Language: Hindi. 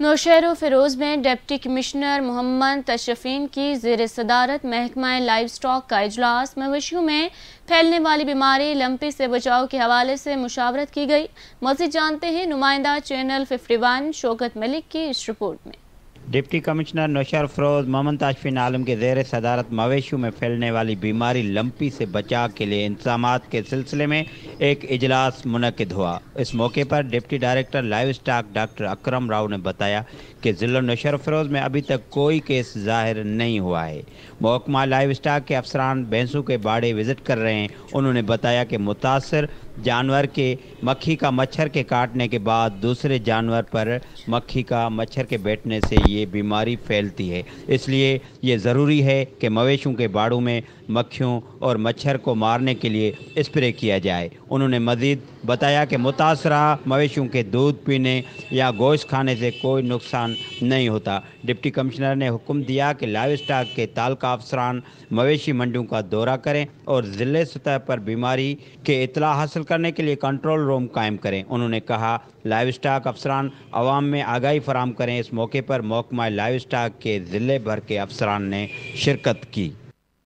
नौशहर फ़िरोज़ में डिप्टी कमिश्नर मोहम्मद तशरफीन की जेर सदारत महकमा लाइफ स्टॉक का अजलास मवेशियों में फैलने वाली बीमारी लम्पी से बचाव के हवाले से मुशावरत की गई मजीद जानते हैं नुमाइंदा चैनल 51 शोकत मलिक की इस रिपोर्ट में डिप्टी कमिश्नर नौशर फरोज मोहम्मद आशफिन आलम के जेर सदारत मवेशियों में फैलने वाली बीमारी लंपी से बचाव के लिए इंतजाम के सिलसिले में एक इजलास मनकद हुआ इस मौके पर deputy director livestock doctor Akram Rao ने बताया कि ज़िला नौशर फरोज में अभी तक कोई केस जाहिर नहीं हुआ है महकमा लाइव स्टाक के अफसरान भैंसों के बाड़े विजिट कर रहे हैं उन्होंने बताया कि मुतासर जानवर के मक्खी का मच्छर के काटने के बाद दूसरे जानवर पर मक्खी का मच्छर के बैठने से ये बीमारी फैलती है इसलिए ये ज़रूरी है कि मवेशियों के बाड़ों में मक्खियों और मच्छर को मारने के लिए स्प्रे किया जाए उन्होंने मजीद बताया कि मुतासर मवेशियों के दूध पीने या गोश्त खाने से कोई नुकसान नहीं होता डिप्टी कमिश्नर ने हुक्म दिया कि लाइव स्टाक के तालका अफसरान मवेशी मंडियों का दौरा करें और ज़िले सतह पर बीमारी के इतला हासिल करने के लिए कंट्रोल रूम कायम करें उन्होंने कहा लाइव स्टाक अफसरान आवाम में आगाही फराम करें इस मौके पर मौकमा लाइव स्टाक के ज़िले भर के अफसरान ने शिरकत की